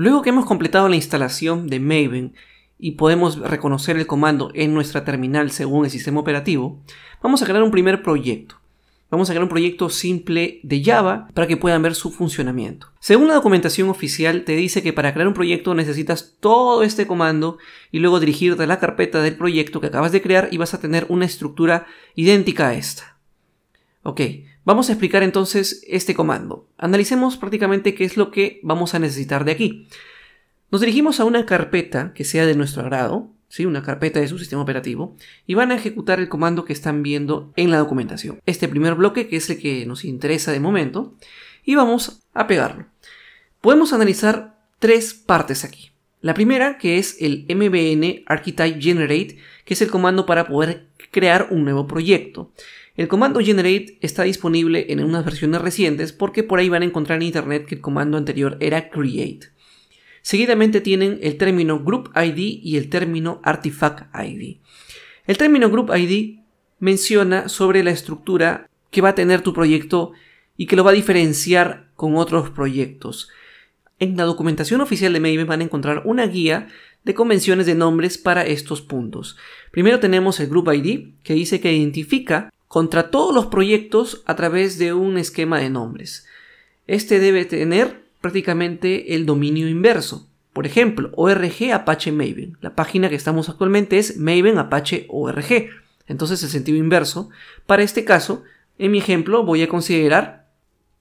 Luego que hemos completado la instalación de Maven y podemos reconocer el comando en nuestra terminal según el sistema operativo, vamos a crear un primer proyecto. Vamos a crear un proyecto simple de Java para que puedan ver su funcionamiento. Según la documentación oficial, te dice que para crear un proyecto necesitas todo este comando y luego dirigirte a la carpeta del proyecto que acabas de crear y vas a tener una estructura idéntica a esta. Ok, vamos a explicar entonces este comando. Analicemos prácticamente qué es lo que vamos a necesitar de aquí. Nos dirigimos a una carpeta que sea de nuestro agrado, ¿sí? una carpeta de su sistema operativo, y van a ejecutar el comando que están viendo en la documentación. Este primer bloque, que es el que nos interesa de momento, y vamos a pegarlo. Podemos analizar tres partes aquí. La primera, que es el MBN Archetype Generate, que es el comando para poder crear un nuevo proyecto. El comando generate está disponible en unas versiones recientes porque por ahí van a encontrar en internet que el comando anterior era create. Seguidamente tienen el término group ID y el término artifact ID. El término group ID menciona sobre la estructura que va a tener tu proyecto y que lo va a diferenciar con otros proyectos. En la documentación oficial de Maven van a encontrar una guía de convenciones de nombres para estos puntos. Primero tenemos el Group ID, que dice que identifica contra todos los proyectos a través de un esquema de nombres. Este debe tener prácticamente el dominio inverso. Por ejemplo, org apache maven. La página que estamos actualmente es maven apache org. Entonces el sentido inverso. Para este caso, en mi ejemplo voy a considerar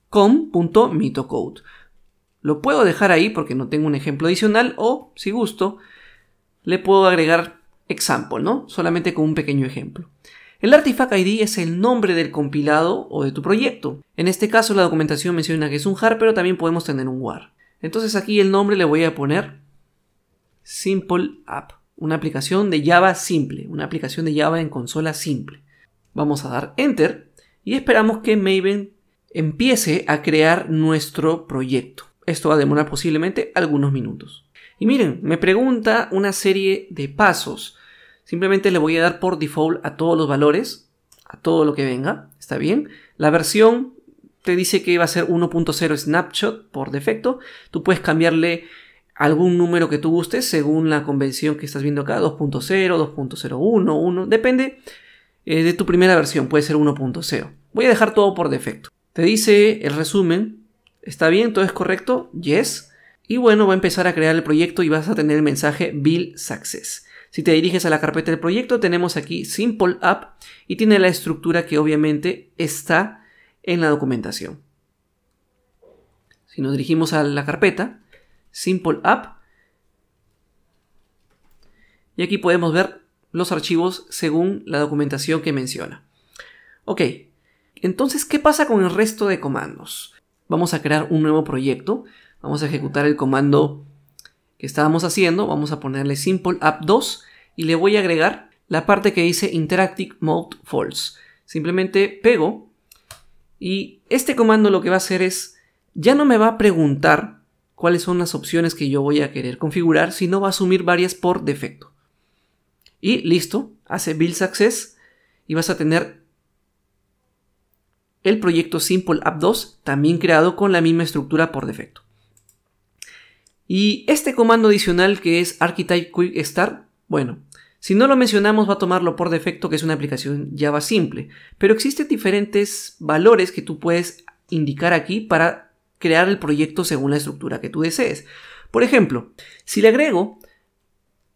com.mitocode. Lo puedo dejar ahí porque no tengo un ejemplo adicional o, si gusto, le puedo agregar example, ¿no? Solamente con un pequeño ejemplo. El Artifact ID es el nombre del compilado o de tu proyecto. En este caso la documentación menciona que es un jar, pero también podemos tener un war. Entonces aquí el nombre le voy a poner Simple App, una aplicación de Java simple, una aplicación de Java en consola simple. Vamos a dar Enter y esperamos que Maven empiece a crear nuestro proyecto. Esto va a demorar posiblemente algunos minutos. Y miren, me pregunta una serie de pasos. Simplemente le voy a dar por default a todos los valores, a todo lo que venga, ¿está bien? La versión te dice que va a ser 1.0 snapshot por defecto. Tú puedes cambiarle algún número que tú gustes según la convención que estás viendo acá, 2.0, 2.01, 1, depende eh, de tu primera versión, puede ser 1.0. Voy a dejar todo por defecto. Te dice el resumen ¿Está bien? ¿Todo es correcto? Yes. Y bueno, va a empezar a crear el proyecto y vas a tener el mensaje Build Success. Si te diriges a la carpeta del proyecto, tenemos aquí Simple App y tiene la estructura que obviamente está en la documentación. Si nos dirigimos a la carpeta Simple App, y aquí podemos ver los archivos según la documentación que menciona. Ok, entonces, ¿qué pasa con el resto de comandos? vamos a crear un nuevo proyecto, vamos a ejecutar el comando que estábamos haciendo, vamos a ponerle simple app 2 y le voy a agregar la parte que dice interactive mode false. Simplemente pego y este comando lo que va a hacer es, ya no me va a preguntar cuáles son las opciones que yo voy a querer configurar, sino va a asumir varias por defecto. Y listo, hace build success y vas a tener el proyecto Simple App 2, también creado con la misma estructura por defecto. Y este comando adicional que es Archetype Quick Start, bueno, si no lo mencionamos va a tomarlo por defecto que es una aplicación Java simple, pero existen diferentes valores que tú puedes indicar aquí para crear el proyecto según la estructura que tú desees. Por ejemplo, si le agrego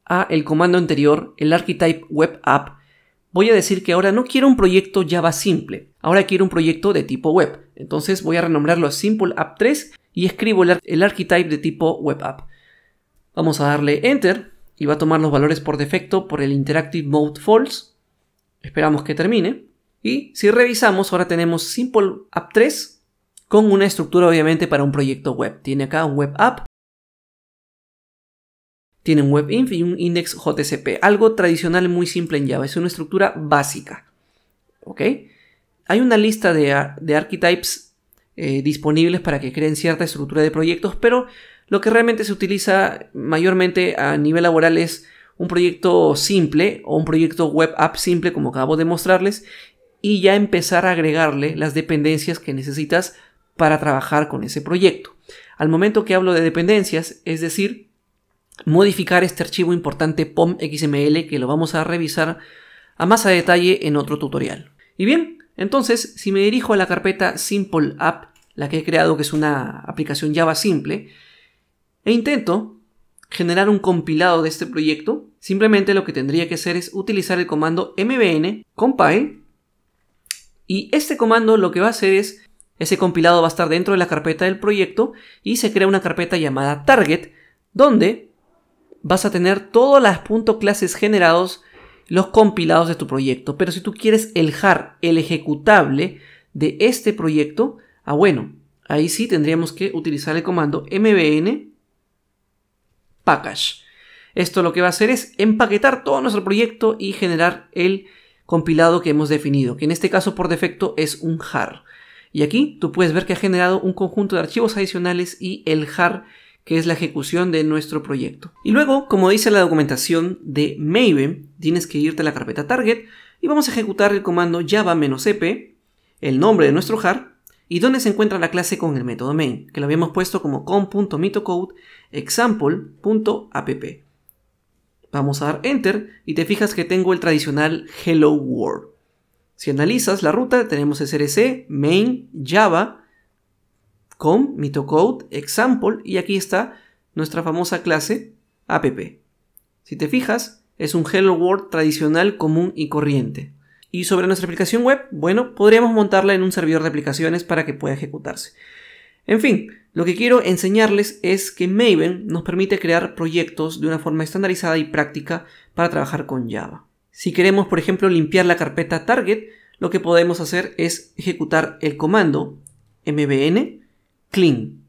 a el comando anterior el Archetype Web App, voy a decir que ahora no quiero un proyecto Java simple, ahora quiero un proyecto de tipo web. Entonces voy a renombrarlo a Simple App 3 y escribo el, archetype de tipo web app. Vamos a darle enter y va a tomar los valores por defecto por el interactive mode false. Esperamos que termine. Y si revisamos, ahora tenemos Simple App 3 con una estructura obviamente para un proyecto web. Tiene acá un web app tiene un webinf y un index algo tradicional muy simple en Java, es una estructura básica. ¿Ok? Hay una lista de, de archetypes eh, disponibles para que creen cierta estructura de proyectos, pero lo que realmente se utiliza mayormente a nivel laboral es un proyecto simple o un proyecto web app simple, como acabo de mostrarles, y ya empezar a agregarle las dependencias que necesitas para trabajar con ese proyecto. Al momento que hablo de dependencias, es decir, modificar este archivo importante POM.xml que lo vamos a revisar a más a detalle en otro tutorial. Y bien, entonces si me dirijo a la carpeta Simple App, la que he creado que es una aplicación Java simple, e intento generar un compilado de este proyecto, simplemente lo que tendría que hacer es utilizar el comando mbn compile y este comando lo que va a hacer es ese compilado va a estar dentro de la carpeta del proyecto y se crea una carpeta llamada target donde vas a tener todas las .clases generados, los compilados de tu proyecto. Pero si tú quieres el jar, el ejecutable de este proyecto, ah bueno, ahí sí tendríamos que utilizar el comando mbn package. Esto lo que va a hacer es empaquetar todo nuestro proyecto y generar el compilado que hemos definido, que en este caso por defecto es un jar. Y aquí tú puedes ver que ha generado un conjunto de archivos adicionales y el jar que es la ejecución de nuestro proyecto. Y luego, como dice la documentación de Maven, tienes que irte a la carpeta target y vamos a ejecutar el comando java-ep, el nombre de nuestro jar, y donde se encuentra la clase con el método main, que lo habíamos puesto como com.mitocode example.app. Vamos a dar enter y te fijas que tengo el tradicional hello world. Si analizas la ruta, tenemos src main java com, mitocode, example y aquí está nuestra famosa clase app. Si te fijas, es un hello world tradicional, común y corriente. Y sobre nuestra aplicación web, bueno, podríamos montarla en un servidor de aplicaciones para que pueda ejecutarse. En fin, lo que quiero enseñarles es que Maven nos permite crear proyectos de una forma estandarizada y práctica para trabajar con Java. Si queremos, por ejemplo, limpiar la carpeta target, lo que podemos hacer es ejecutar el comando mbn clean.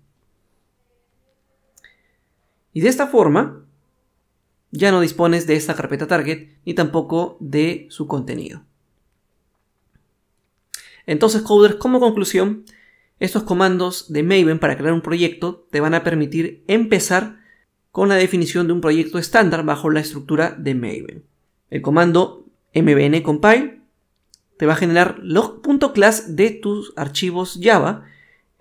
Y de esta forma, ya no dispones de esta carpeta target ni tampoco de su contenido. Entonces, coders, como conclusión, estos comandos de Maven para crear un proyecto te van a permitir empezar con la definición de un proyecto estándar bajo la estructura de Maven. El comando mbn compile te va a generar los .class de tus archivos Java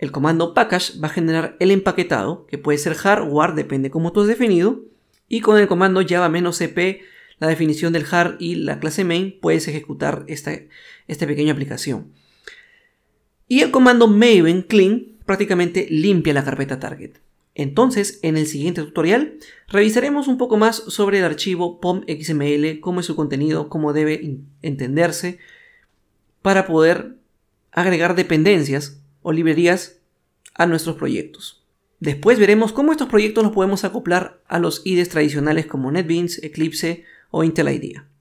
el comando package va a generar el empaquetado, que puede ser o hard, depende cómo tú has definido, y con el comando java-cp, la definición del hard y la clase main, puedes ejecutar esta, esta pequeña aplicación. Y el comando maven clean prácticamente limpia la carpeta target. Entonces, en el siguiente tutorial, revisaremos un poco más sobre el archivo pom.xml, cómo es su contenido, cómo debe entenderse, para poder agregar dependencias o librerías a nuestros proyectos. Después veremos cómo estos proyectos los podemos acoplar a los IDEs tradicionales como NetBeans, Eclipse o Intel IDEA.